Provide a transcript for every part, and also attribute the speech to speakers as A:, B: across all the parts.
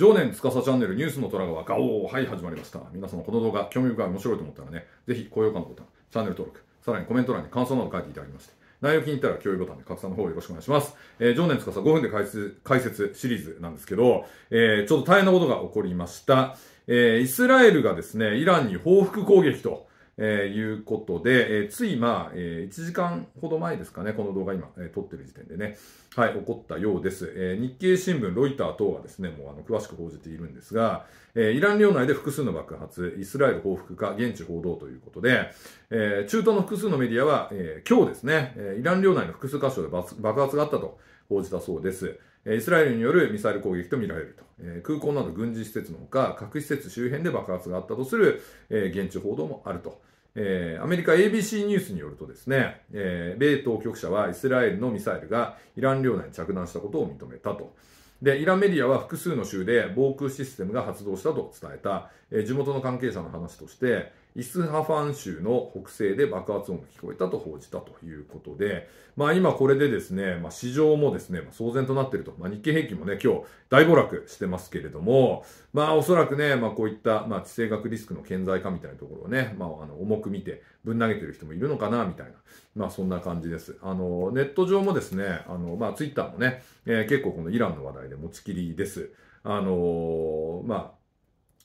A: 常年司チャンネルニュースの虎川ガオーはい始まりました皆様この動画興味深い面白いと思ったらねぜひ高評価のボタンチャンネル登録さらにコメント欄に感想など書いていただきまして内容気に入ったら共有ボタンで拡散の方よろしくお願いします。えー、常年司5分で解説、解説シリーズなんですけど、えー、ちょっと大変なことが起こりました。えー、イスラエルがですね、イランに報復攻撃とえー、いうことで、えー、ついまあ、えー、1時間ほど前ですかね、この動画今、えー、撮ってる時点でね、はい、起こったようです。えー、日経新聞、ロイター等はですね、もうあの詳しく報じているんですが、えー、イラン領内で複数の爆発、イスラエル報復か、現地報道ということで、えー、中東の複数のメディアは、えー、今日ですね、えー、イラン領内の複数箇所で爆発があったと報じたそうです。イスラエルによるミサイル攻撃とみられると、えー、空港など軍事施設のほか、核施設周辺で爆発があったとする、えー、現地報道もあると。えー、アメリカ ABC ニュースによるとですね、えー、米当局者はイスラエルのミサイルがイラン領内に着弾したことを認めたと。で、イランメディアは複数の州で防空システムが発動したと伝えた、えー、地元の関係者の話として、イスハファン州の北西で爆発音が聞こえたと報じたということで、まあ今これでですね、まあ市場もですね、まあ、騒然となっていると、まあ日経平均もね、今日大暴落してますけれども、まあおそらくね、まあこういった、まあ地政学リスクの顕在化みたいなところをね、まああの重く見てぶん投げてる人もいるのかな、みたいな、まあそんな感じです。あの、ネット上もですね、あの、まあツイッターもね、えー、結構このイランの話題で持ちきりです。あのー、まあ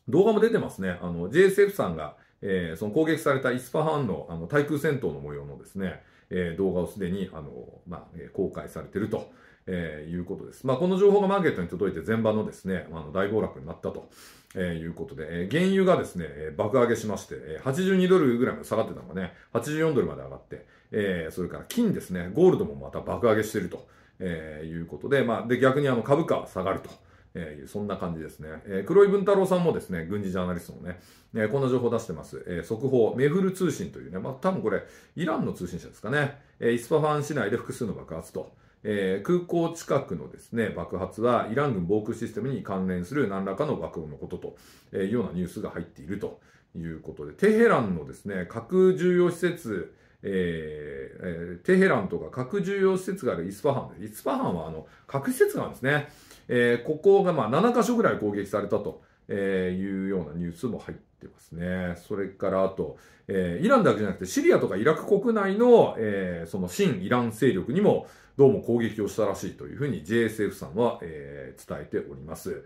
A: 動画も出てますね。あの、JSF さんが、えー、その攻撃されたイスパハンのあの対空戦闘の模様のですね、えー、動画をすでにあの、まあ、公開されていると。えー、いうことです。まあ、この情報がマーケットに届いて前場のですね、あの大暴落になったと、えー、いうことで、えー、原油がですね、えー、爆上げしまして、え82ドルぐらいまで下がってたのがね、84ドルまで上がって、えー、それから金ですね、ゴールドもまた爆上げしていると、えー、いうことで、まあ、で、逆にあの株価は下がると。えー、そんな感じですね。えー、黒井文太郎さんもですね、軍事ジャーナリストのね、えー、こんな情報出してます。え速報、メフル通信というね、まあ、多分これ、イランの通信社ですかね。えイスパファン市内で複数の爆発と。え空港近くのですね爆発はイラン軍防空システムに関連する何らかの爆音のことと、えいうようなニュースが入っているということで、テヘランのですね核重要施設えー、えー、テヘランとか核重要施設があるイスパハンです。イスパハンはあの核施設なんですね。えー、ここがまあ7箇所ぐらい攻撃されたと、えー、いうようなニュースも入ってますね。それからあと、えー、イランだけじゃなくてシリアとかイラク国内の、えー、その新イラン勢力にもどうも攻撃をしたらしいというふうに JSF さんは、えー、伝えております。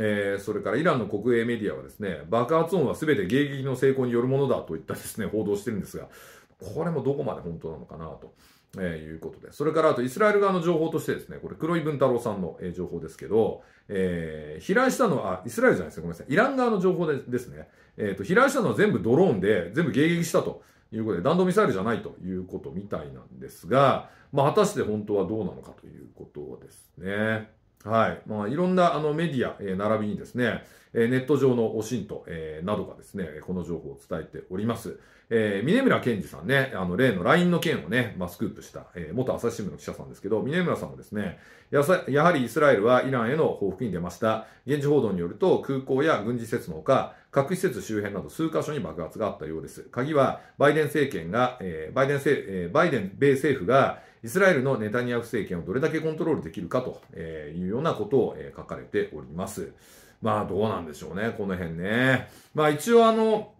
A: えー、それからイランの国営メディアはですね、爆発音は全て迎撃の成功によるものだといったですね、報道してるんですが、これもどこまで本当なのかなと。えー、いうことで。それから、あと、イスラエル側の情報としてですね、これ、黒井文太郎さんの、えー、情報ですけど、えー、飛来したのは、イスラエルじゃないですね、ごめんなさい。イラン側の情報でですね、えっ、と、飛来したのは全部ドローンで、全部迎撃したということで、弾道ミサイルじゃないということみたいなんですが、まあ、果たして本当はどうなのかということですね。はい。まあ、いろんなあのメディア、えー、並びにですね、えー、ネット上のおしんと、えー、などがですね、この情報を伝えております。えー、峰村健二さんね、あの、例の LINE の件をね、まあ、スクープした、えー、元朝日新聞の記者さんですけど、峰村さんもですね、やさ、やはりイスラエルはイランへの報復に出ました。現地報道によると、空港や軍事施設のほか、核施設周辺など数カ所に爆発があったようです。鍵は、バイデン政権が、えー、バイデン政、えー、バイデン米政府が、イスラエルのネタニヤフ政権をどれだけコントロールできるかというようなことを書かれております。まあどうなんでしょうね、この辺ね。まあ一応あの、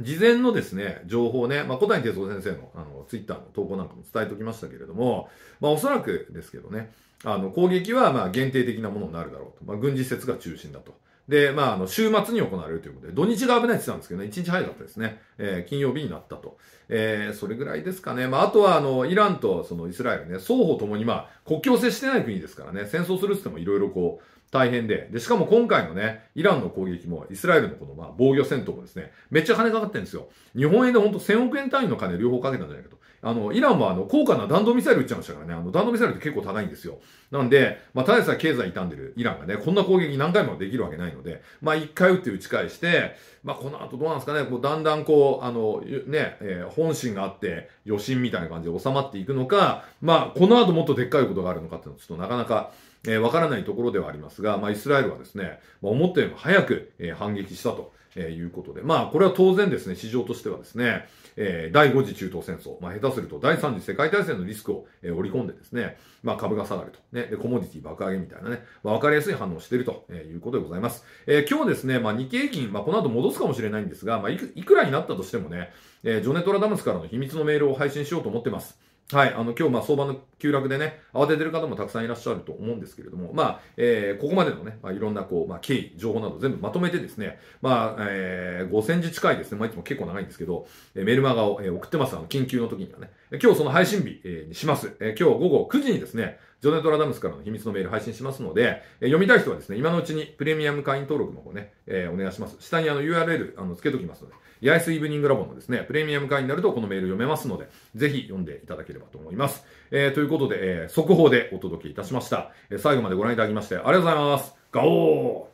A: 事前のですね、情報ね、まあ、小谷哲夫先生の、あの、ツイッターの投稿なんかも伝えておきましたけれども、まあ、おそらくですけどね、あの、攻撃は、まあ、限定的なものになるだろうと。まあ、軍事施設が中心だと。で、まあ、あの、週末に行われるということで、土日が危ないって言ってたんですけどね、1日早かったですね。えー、金曜日になったと。えー、それぐらいですかね。まあ、あとは、あの、イランとそのイスラエルね、双方ともにまあ、国境を接してない国ですからね、戦争するって言ってもいろいろこう、大変で。で、しかも今回のね、イランの攻撃も、イスラエルのこの、まあ、防御戦闘もですね、めっちゃ金かかってるんですよ。日本円でほんと1000億円単位の金両方かけたんじゃないかと。あの、イランはあの、高価な弾道ミサイル撃っちゃいましたからね、あの、弾道ミサイルって結構高いんですよ。なんで、まあ、ただでさえ経済傷んでるイランがね、こんな攻撃何回もできるわけないので、まあ、一回撃って打ち返して、まあ、この後どうなんですかね、こう、だんだんこう、あの、ね、えー、本心があって、余震みたいな感じで収まっていくのか、まあ、この後もっとでっかいことがあるのかっていうのは、ちょっとなかなか、えー、わからないところではありますが、まあ、イスラエルはですね、まあ、思ったよりも早く、えー、反撃したと。えー、いうことで。まあ、これは当然ですね、市場としてはですね、えー、第5次中東戦争、まあ、下手すると第3次世界大戦のリスクを、えー、織り込んでですね、まあ、株が下がると。ね、で、コモディティ爆上げみたいなね、まあ、わかりやすい反応をしていると、えいうことでございます。え今日ですね、まあ、日経平均、まあ、この後戻すかもしれないんですが、まあ、いくいくらになったとしてもね、えジョネトラダムスからの秘密のメールを配信しようと思ってます。はい、あの、今日、まあ、相場の急落でね、慌ててる方もたくさんいらっしゃると思うんですけれども、まあ、えー、ここまでのね、まあ、いろんな、こう、まあ、経緯、情報など全部まとめてですね、まあ、えー、5センチ字近いですね、まあ、いつも結構長いんですけど、えー、メルマガを、えー、送ってます、あの、緊急の時にはね。今日その配信日にします。今日午後9時にですね、ジョネトラダムスからの秘密のメール配信しますので、読みたい人はですね、今のうちにプレミアム会員登録の方ね、えお願いします。下にあの URL あのつけときますので、ヤイスイブニングラボのですね、プレミアム会員になるとこのメール読めますので、ぜひ読んでいただければと思います。えー、ということで、え速報でお届けいたしました。え最後までご覧いただきましてありがとうございます。ガオー